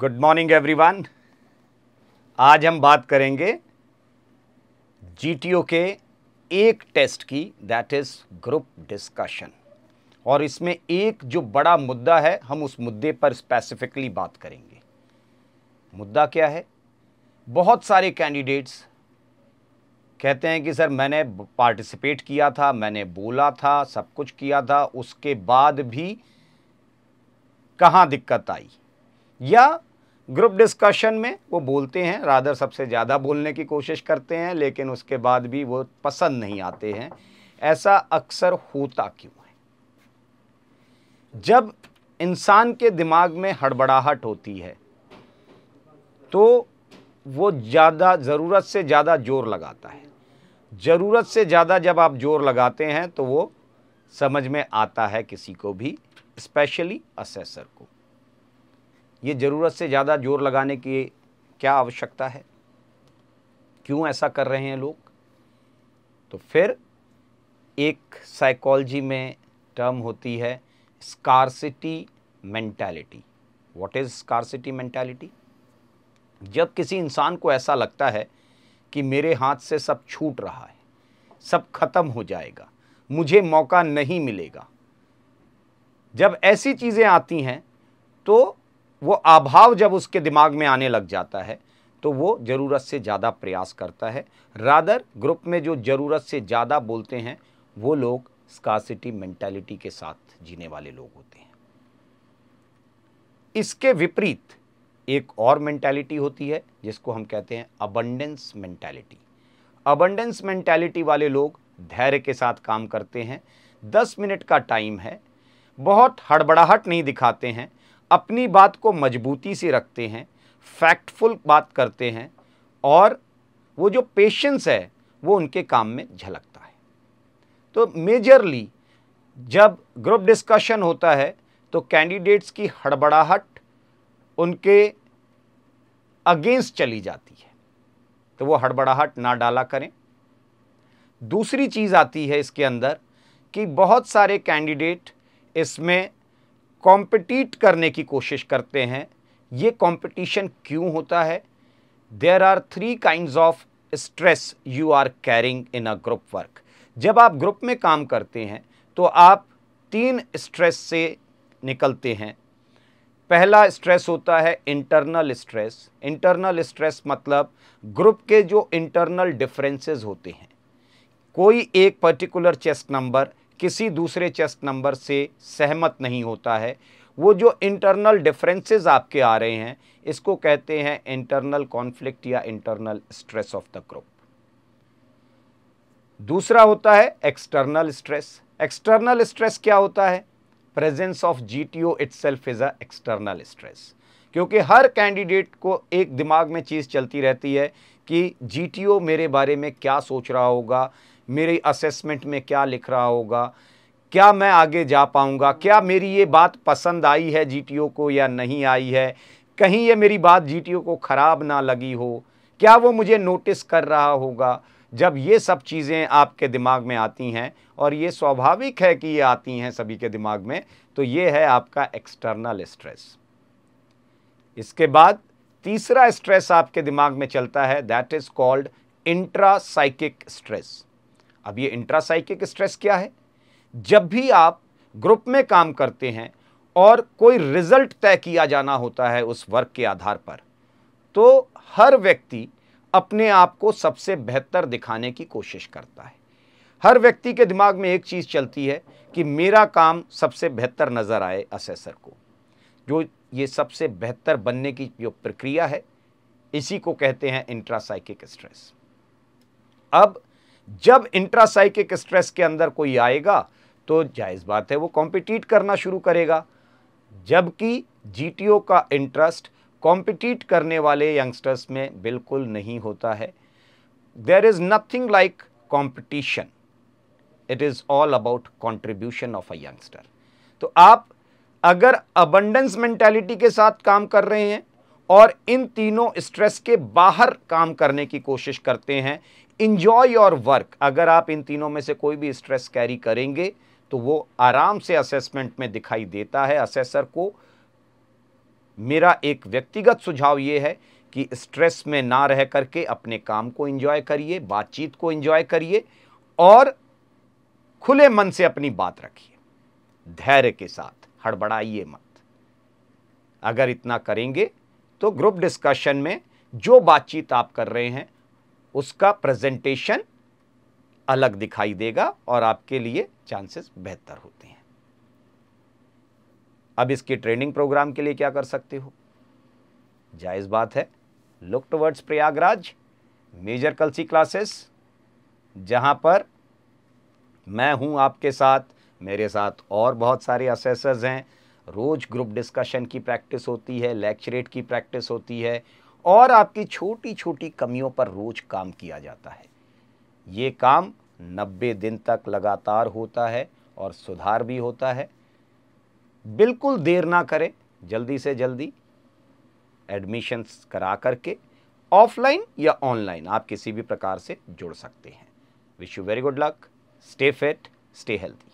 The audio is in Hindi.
गुड मॉर्निंग एवरीवन आज हम बात करेंगे जीटीओ के एक टेस्ट की दैट इज़ ग्रुप डिस्कशन और इसमें एक जो बड़ा मुद्दा है हम उस मुद्दे पर स्पेसिफिकली बात करेंगे मुद्दा क्या है बहुत सारे कैंडिडेट्स कहते हैं कि सर मैंने पार्टिसिपेट किया था मैंने बोला था सब कुछ किया था उसके बाद भी कहाँ दिक्कत आई या ग्रुप डिस्कशन में वो बोलते हैं राधर सबसे ज़्यादा बोलने की कोशिश करते हैं लेकिन उसके बाद भी वो पसंद नहीं आते हैं ऐसा अक्सर होता क्यों है जब इंसान के दिमाग में हड़बड़ाहट होती है तो वो ज़्यादा ज़रूरत से ज़्यादा जोर लगाता है ज़रूरत से ज़्यादा जब आप जोर लगाते हैं तो वो समझ में आता है किसी को भी स्पेशली असेसर को ये ज़रूरत से ज़्यादा जोर लगाने की क्या आवश्यकता है क्यों ऐसा कर रहे हैं लोग तो फिर एक साइकोलॉजी में टर्म होती है scarcity mentality what is scarcity mentality जब किसी इंसान को ऐसा लगता है कि मेरे हाथ से सब छूट रहा है सब खत्म हो जाएगा मुझे मौका नहीं मिलेगा जब ऐसी चीज़ें आती हैं तो वो अभाव जब उसके दिमाग में आने लग जाता है तो वो ज़रूरत से ज़्यादा प्रयास करता है रादर ग्रुप में जो ज़रूरत से ज़्यादा बोलते हैं वो लोग स्कासिटी मेंटालिटी के साथ जीने वाले लोग होते हैं इसके विपरीत एक और मेंटालिटी होती है जिसको हम कहते हैं अबंडेंस मेंटालिटी अबंडेंस मेंटालिटी वाले लोग धैर्य के साथ काम करते हैं दस मिनट का टाइम है बहुत हड़बड़ाहट नहीं दिखाते हैं अपनी बात को मजबूती से रखते हैं फैक्टफुल बात करते हैं और वो जो पेशेंस है वो उनके काम में झलकता है तो मेजरली जब ग्रुप डिस्कशन होता है तो कैंडिडेट्स की हड़बड़ाहट उनके अगेंस्ट चली जाती है तो वो हड़बड़ाहट ना डाला करें दूसरी चीज़ आती है इसके अंदर कि बहुत सारे कैंडिडेट इसमें कॉम्पिटिट करने की कोशिश करते हैं ये कॉम्पिटिशन क्यों होता है there are three kind of stress you are carrying in a group work जब आप ग्रुप में काम करते हैं तो आप तीन स्ट्रेस से निकलते हैं पहला स्ट्रेस होता है इंटरनल स्ट्रेस इंटरनल स्ट्रेस मतलब ग्रुप के जो इंटरनल डिफरेंसेस होते हैं कोई एक पर्टिकुलर चेस्ट नंबर किसी दूसरे चेस्ट नंबर से सहमत नहीं होता है वो जो इंटरनल डिफरेंसेस आपके आ रहे हैं इसको कहते हैं इंटरनल कॉन्फ्लिक्ट या internal stress of the group दूसरा होता है एक्सटर्नल स्ट्रेस एक्सटर्नल स्ट्रेस क्या होता है presence of G T O itself is a external stress क्योंकि हर कैंडिडेट को एक दिमाग में चीज़ चलती रहती है कि जी टी ओ मेरे बारे में क्या सोच रहा होगा मेरे असेसमेंट में क्या लिख रहा होगा क्या मैं आगे जा पाऊँगा क्या मेरी ये बात पसंद आई है जीटीओ को या नहीं आई है कहीं ये मेरी बात जीटीओ को ख़राब ना लगी हो क्या वो मुझे नोटिस कर रहा होगा जब ये सब चीज़ें आपके दिमाग में आती हैं और ये स्वाभाविक है कि ये आती हैं सभी के दिमाग में तो ये है आपका एक्सटर्नल स्ट्रेस इसके बाद तीसरा स्ट्रेस आपके दिमाग में चलता है that is called intra psychic stress अब ये इंट्रासाइकिक स्ट्रेस क्या है जब भी आप ग्रुप में काम करते हैं और कोई रिजल्ट तय किया जाना होता है उस वर्क के आधार पर तो हर व्यक्ति अपने आप को सबसे बेहतर दिखाने की कोशिश करता है हर व्यक्ति के दिमाग में एक चीज़ चलती है कि मेरा काम सबसे बेहतर नज़र आए असेसर को जो ये सबसे बेहतर बनने की जो प्रक्रिया है इसी को कहते हैं इंट्रासाइकिक स्ट्रेस अब जब इंट्रासाइकिक स्ट्रेस के अंदर कोई आएगा तो जायज़ बात है वो कॉम्पिटिट करना शुरू करेगा जबकि जी का इंटरेस्ट कॉम्पिटिट करने वाले यंगस्टर्स में बिल्कुल नहीं होता है there is nothing like competition it is all about contribution of a youngster तो आप अगर अबंडेंस मेंटेलिटी के साथ काम कर रहे हैं और इन तीनों स्ट्रेस के बाहर काम करने की कोशिश करते हैं इंजॉय योर वर्क अगर आप इन तीनों में से कोई भी स्ट्रेस कैरी करेंगे तो वो आराम से असेसमेंट में दिखाई देता है असेसर को मेरा एक व्यक्तिगत सुझाव ये है कि स्ट्रेस में ना रह करके अपने काम को एंजॉय करिए बातचीत को एंजॉय करिए और खुले मन से अपनी बात रखिए धैर्य के साथ हड़बड़ाइए मत अगर इतना करेंगे तो ग्रुप डिस्कशन में जो बातचीत आप कर रहे हैं उसका प्रेजेंटेशन अलग दिखाई देगा और आपके लिए चांसेस बेहतर होते हैं अब इसके ट्रेनिंग प्रोग्राम के लिए क्या कर सकते हो जायज़ बात है look towards Prayagraj major Kalsi classes जहां पर मैं हूं आपके साथ मेरे साथ और बहुत सारे असेसर्स हैं रोज़ ग्रुप डिस्कशन की प्रैक्टिस होती है लेक्चरेट की प्रैक्टिस होती है और आपकी छोटी छोटी कमियों पर रोज़ काम किया जाता है ये काम 90 दिन तक लगातार होता है और सुधार भी होता है बिल्कुल देर ना करें जल्दी से जल्दी एडमिशन्स करा करके ऑफलाइन या ऑनलाइन आप किसी भी प्रकार से जुड़ सकते हैं wish you very good luck stay fit stay healthy